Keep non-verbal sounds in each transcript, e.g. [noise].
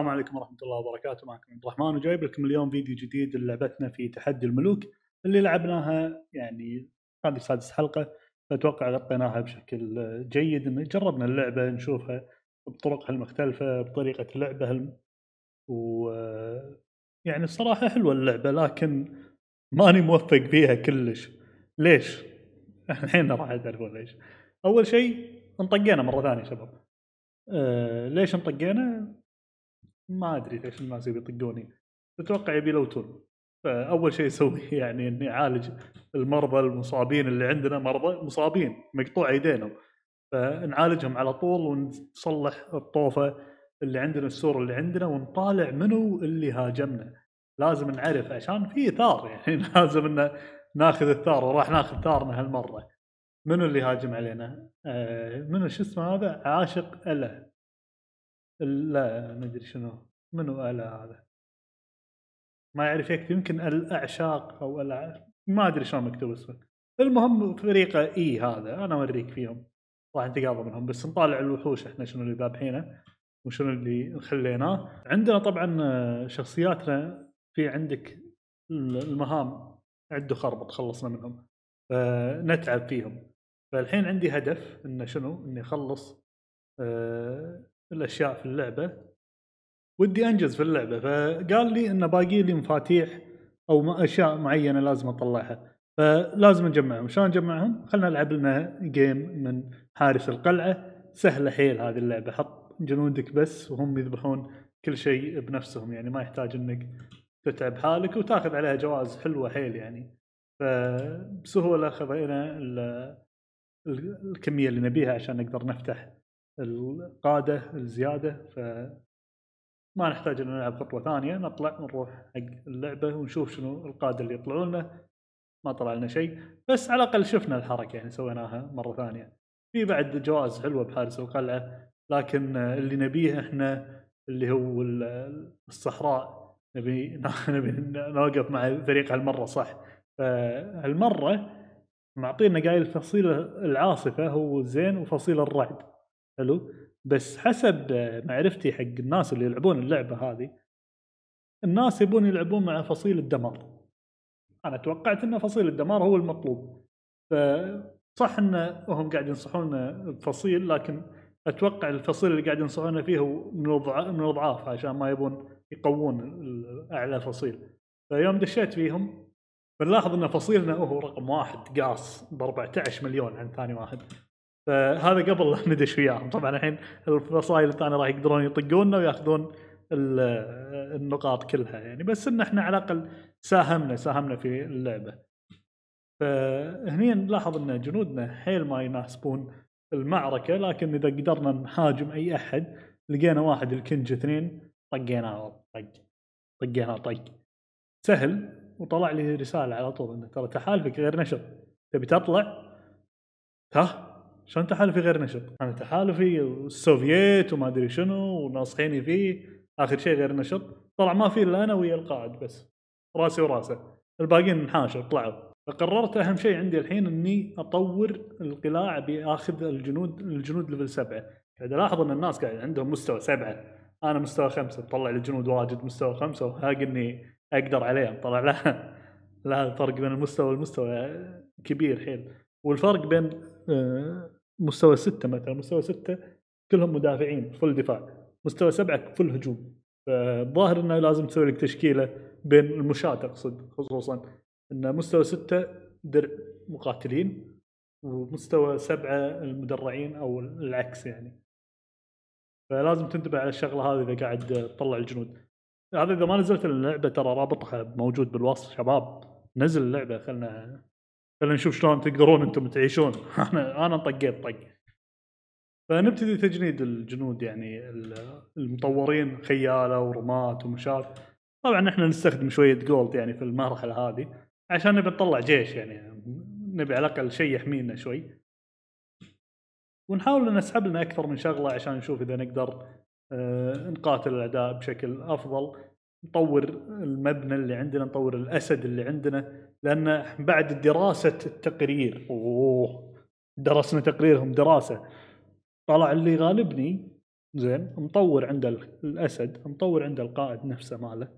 السلام عليكم ورحمه الله وبركاته معكم عبد الرحمن وجايب لكم اليوم فيديو جديد لعبتنا في تحدي الملوك اللي لعبناها يعني هذه سادس حلقه فاتوقع غطيناها بشكل جيد جربنا اللعبه نشوفها بطرقها المختلفه بطريقه لعبها و يعني الصراحه حلوه اللعبه لكن ماني موفق فيها كلش ليش؟ الحين راح تعرفون ليش اول شيء انطقينا مره ثانيه شباب أه ليش انطقينا؟ ما ادري ليش الناس يبي يطقوني اتوقع يبي يلوتون فاول شيء اسويه [laughs] يعني اني اعالج المرضى المصابين اللي عندنا مرضى مصابين مقطوع ايدينهم فنعالجهم على طول ونصلح الطوفه اللي عندنا السور اللي عندنا ونطالع منو اللي هاجمنا لازم نعرف عشان في ثار [laughs] يعني لازم انه ناخذ الثار وراح ناخذ ثارنا هالمره منو اللي هاجم علينا؟ آه منو شو اسمه هذا؟ عاشق اله لا ما ادري شنو منو الا هذا ما يعرف يكتب يمكن الاعشاق او الع... ما ادري شلون مكتوب اسمه المهم فريقه اي هذا انا اوريك فيهم راح نتقاضى منهم بس نطالع الوحوش احنا شنو اللي ذابحينه وشنو اللي خليناه عندنا طبعا شخصياتنا في عندك المهام عد خربط خلصنا منهم آه، نتعب فيهم فالحين عندي هدف انه شنو اني اخلص آه، الاشياء في اللعبه ودي انجز في اللعبه فقال لي انه باقي لي مفاتيح او اشياء معينه لازم اطلعها فلازم نجمعهم شلون نجمعهم خلينا نلعب لنا جيم من حارس القلعه سهله حيل هذه اللعبه حط جنودك بس وهم يذبحون كل شيء بنفسهم يعني ما يحتاج انك تتعب حالك وتاخذ عليها جوائز حلوه حيل يعني فبسهوله خذينا الكميه اللي نبيها عشان نقدر نفتح القاده الزياده ف ما نحتاج ان نلعب خطوه ثانيه نطلع نروح حق اللعبه ونشوف شنو القاده اللي يطلعون لنا ما طلع لنا شيء بس على الاقل شفنا الحركه يعني سويناها مره ثانيه في بعد جوائز حلوه بحارس القلعه لكن اللي نبيه احنا اللي هو الصحراء نبي [laughs] نبي نوقف مع الفريق هالمره صح فهالمره معطينا قايل فصيل العاصفه هو زين وفصيل الرعد حلو بس حسب معرفتي حق الناس اللي يلعبون اللعبه هذه الناس يبون يلعبون مع فصيل الدمار انا توقعت ان فصيل الدمار هو المطلوب فصح ان هم قاعد ينصحون بفصيل لكن اتوقع الفصيل اللي قاعد ينصحون فيه هو من اضعاف عشان ما يبون يقوون اعلى فصيل فيوم دشيت فيهم بنلاحظ ان فصيلنا هو رقم واحد قاص ب 14 مليون عن ثاني واحد فهذا قبل لا ندش وياهم طبعا الحين الفصائل الثانيه راح يقدرون يطقوننا وياخذون النقاط كلها يعني بس ان احنا على الاقل ساهمنا ساهمنا في اللعبه فهني نلاحظ ان جنودنا حيل ما يناسبون المعركه لكن اذا قدرنا نهاجم اي احد لقينا واحد الكنج اثنين طقيناه طق طقيناه طق سهل وطلع لي رساله على طول انه ترى تحالفك غير نشط تبي تطلع ها شلون تحالفي غير نشط؟ انا يعني تحالفي والسوفييت وما ادري شنو وناصحيني فيه اخر شيء غير نشط طلع ما في الا انا ويا القاعد بس راسي وراسه الباقيين انحاشوا طلعوا فقررت اهم شيء عندي الحين اني اطور القلاع باخذ الجنود الجنود ليفل سبعه قاعد الاحظ ان الناس قاعد عندهم مستوى سبعه انا مستوى خمسه طلع لي جنود واجد مستوى خمسه وهاق اني اقدر عليهم طلع لا لا الفرق بين المستوى والمستوى كبير حيل والفرق بين آه، مستوى ستة مثلا مستوى ستة كلهم مدافعين فل دفاع مستوى سبعة فل هجوم فظاهر انه لازم تسوي لك تشكيله بين المشاة اقصد خصوصا ان مستوى ستة درع مقاتلين ومستوى سبعة المدرعين او العكس يعني فلازم تنتبه على الشغله هذه اذا قاعد تطلع الجنود هذا اذا ما نزلت اللعبه ترى رابطها موجود بالوصف شباب نزل اللعبه خلنا خلينا نشوف شلون تقدرون انتم تعيشون انا انا طقيت طق فنبتدي تجنيد الجنود يعني المطورين خياله ورمات ومشار طبعا احنا نستخدم شويه جولد يعني في المرحله هذه عشان نبي نطلع جيش يعني نبي على الاقل شيء يحمينا شوي ونحاول نسحب لنا اكثر من شغله عشان نشوف اذا نقدر آه، نقاتل الاعداء بشكل افضل نطور المبنى اللي عندنا نطور الاسد اللي عندنا لان بعد دراسه التقرير اوه درسنا تقريرهم دراسه طلع اللي غالبني زين مطور عند الاسد مطور عند القائد نفسه ماله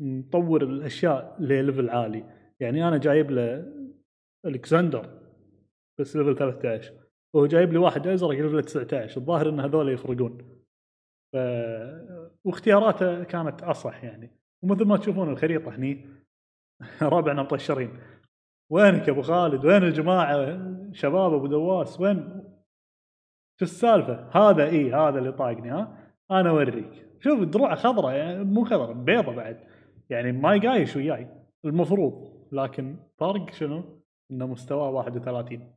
مطور الاشياء لليفل عالي يعني انا جايب له الكسندر بس ليفل 13 وهو جايب لي واحد ازرق ليفل 19 الظاهر ان هذول يفرقون ف... واختياراته كانت اصح يعني ومثل ما تشوفون الخريطه هني [laughs] ربعنا مطشرين وينك يا ابو خالد وين الجماعه شباب ابو دواس وين شو السالفه هذا اي هذا اللي طاقني ها انا اوريك شوف دروعه خضراء يعني مو خضراء بيضة بعد يعني ما يقايش وياي المفروض لكن فرق شنو انه مستواه 31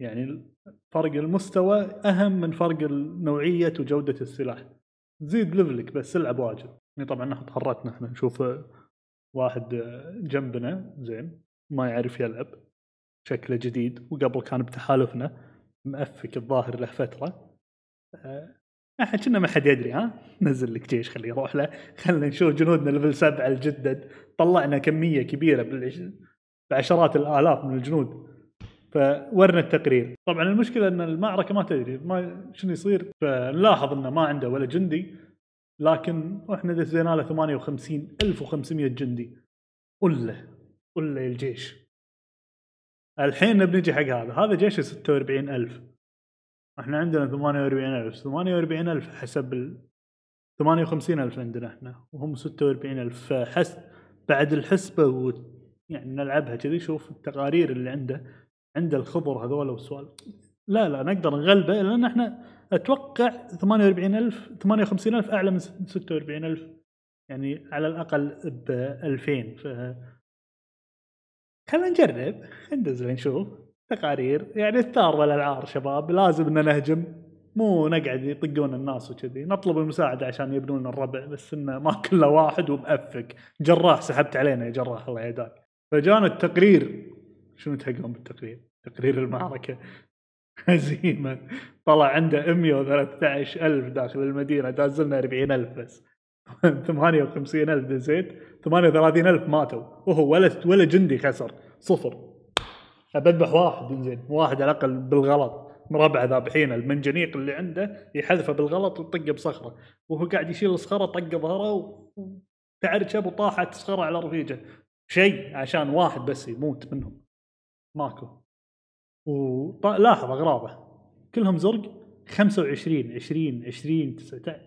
يعني فرق المستوى اهم من فرق نوعيه وجوده السلاح زيد ليفلك بس العب واجد يعني طبعا احنا تحرتنا احنا نشوف واحد جنبنا زين ما يعرف يلعب شكله جديد وقبل كان بتحالفنا مأفك الظاهر له فتره آه، احنا كنا ما حد يدري ها نزل لك جيش خليه يروح له خلينا نشوف جنودنا ليفل سبعه الجدد طلعنا كميه كبيره بالعش... بعشرات الالاف من الجنود فورنا التقرير طبعا المشكله ان المعركه ما تدري ما شنو يصير فنلاحظ انه ما عنده ولا جندي لكن احنا دزينا له 58 1500 جندي قله قله الجيش الحين بنجي حق هذا هذا جيشه 46000 احنا عندنا 48000 48000 حسب ال 58000 عندنا احنا وهم 46000 فحس بعد الحسبه و يعني نلعبها كذي شوف التقارير اللي عنده عند الخضر هذول والسوالف لا لا نقدر نغلبه لان احنا اتوقع 48000 58000 اعلى من 46000 يعني على الاقل ب 2000 ف خلينا نجرب ندز نشوف تقارير يعني الثار ولا العار شباب لازم ان نهجم مو نقعد يطقون الناس وكذي نطلب المساعدة عشان يبنون الربع بس انه ما كله واحد ومأفق جراح سحبت علينا يا جراح الله يهداك فجانا التقرير شنو تهقون بالتقرير تقرير المعركة هزيمه طلع عنده ألف داخل المدينه دازلنا 40000 بس 58000 دزيت 38000 ماتوا وهو ولا ولا جندي خسر صفر اذبح واحد زين واحد على الاقل بالغلط مربع ذابحينه المنجنيق اللي عنده يحذفه بالغلط ويطقه بصخره وهو قاعد يشيل الصخره طق ظهره وتعرشب وطاحت صخره على رفيجه شيء عشان واحد بس يموت منهم ماكو ولاحظ اغرابه كلهم زرق 25 20 20 19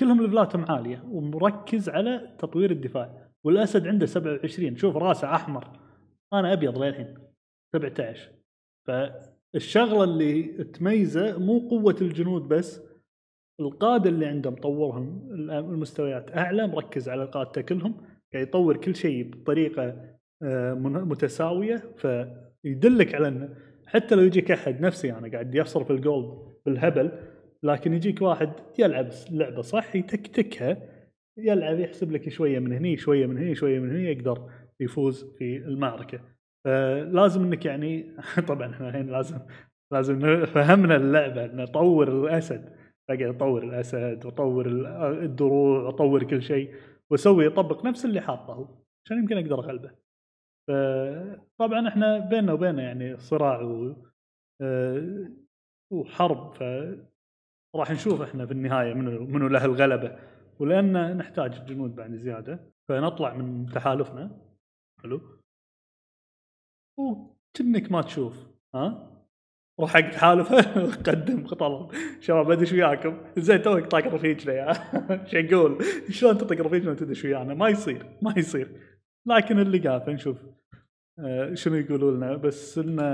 كلهم ليفلاتهم عاليه ومركز على تطوير الدفاع والاسد عنده 27 شوف راسه احمر انا ابيض للحين 17 فالشغله اللي تميزه مو قوه الجنود بس القاده اللي عندهم طورهم المستويات اعلى مركز على قادته كلهم قاعد يطور كل شيء بطريقه آه، متساويه فيدلك على انه حتى لو يجيك احد نفسي انا قاعد يفصل في الجولد بالهبل لكن يجيك واحد يلعب لعبه صح يتكتكها يلعب يحسب لك شويه من هني شويه من هني شويه من هني يقدر يفوز في المعركه فلازم انك يعني [laughs] طبعا احنا الحين لازم لازم فهمنا اللعبه ان طور الاسد اقعد اطور الاسد واطور الدروع واطور كل شيء واسوي اطبق نفس اللي حاطه عشان يمكن اقدر اغلبه طبعا احنا بيننا وبينه يعني صراع و آه، وحرب ف راح نشوف احنا في النهايه منو منو له الغلبه ولان نحتاج الجنود بعد زياده فنطلع من تحالفنا حلو وكنك ما تشوف ها روح حق تحالفه [laughs] قدم طلب شباب ادش وياكم زين توك طاق رفيجنا يا [laughs] شو اقول شلون تطق رفيجنا وتدش ويانا ما يصير ما يصير لكن اللي قاعد نشوف آه، شنو يقولوا لنا بس انه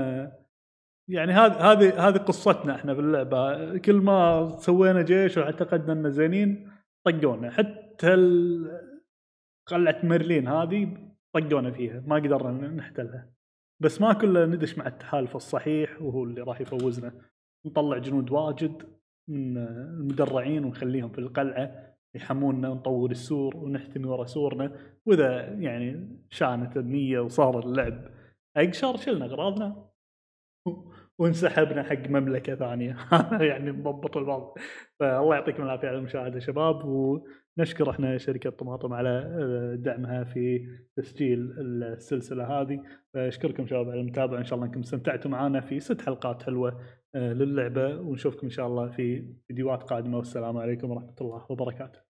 يعني هذه هذه هذه قصتنا احنا باللعبه كل ما سوينا جيش واعتقدنا اننا زينين طقونا حتى قلعه مرلين هذه طقونا فيها ما قدرنا نحتلها بس ما كله ندش مع التحالف الصحيح وهو اللي راح يفوزنا نطلع جنود واجد من المدرعين ونخليهم في القلعه يحمونا ونطور السور ونحتمي ورا سورنا واذا يعني شانت النيه وصار اللعب اقشر شلنا اغراضنا وانسحبنا حق مملكه ثانيه [laughs] يعني نضبط الوضع فالله يعطيكم العافيه على المشاهده شباب ونشكر احنا شركه طماطم على آه، دعمها في تسجيل السلسله هذه اشكركم شباب على المتابعه ان شاء الله انكم استمتعتوا معنا في ست حلقات حلوه آه، للعبه ونشوفكم ان شاء الله في فيديوهات قادمه والسلام عليكم ورحمه الله وبركاته